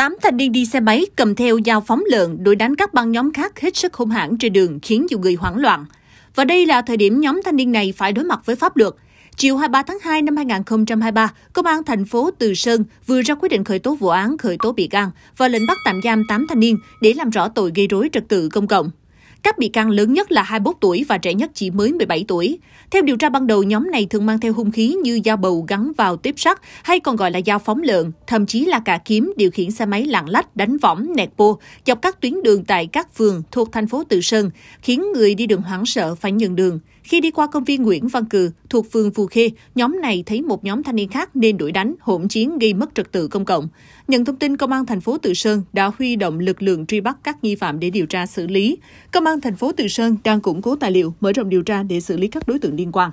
Tám thanh niên đi xe máy cầm theo dao phóng lợn đuổi đánh các băng nhóm khác hết sức hung hãn trên đường khiến nhiều người hoảng loạn. Và đây là thời điểm nhóm thanh niên này phải đối mặt với pháp luật. Chiều 23 tháng 2 năm 2023, Công an thành phố Từ Sơn vừa ra quyết định khởi tố vụ án khởi tố bị can và lệnh bắt tạm giam 8 thanh niên để làm rõ tội gây rối trật tự công cộng. Các bị can lớn nhất là 21 tuổi và trẻ nhất chỉ mới 17 tuổi. Theo điều tra ban đầu, nhóm này thường mang theo hung khí như dao bầu gắn vào tiếp sắt hay còn gọi là dao phóng lợn, thậm chí là cả kiếm điều khiển xe máy lạng lách, đánh võng, nẹt bô dọc các tuyến đường tại các phường thuộc thành phố Từ Sơn, khiến người đi đường hoảng sợ phải nhường đường. Khi đi qua công viên Nguyễn Văn Cừ thuộc phường Phù Khê, nhóm này thấy một nhóm thanh niên khác nên đuổi đánh, hỗn chiến gây mất trật tự công cộng. Nhận thông tin, công an thành phố Từ Sơn đã huy động lực lượng truy bắt các nghi phạm để điều tra xử lý. Công an công an thành phố Từ Sơn đang củng cố tài liệu, mở rộng điều tra để xử lý các đối tượng liên quan.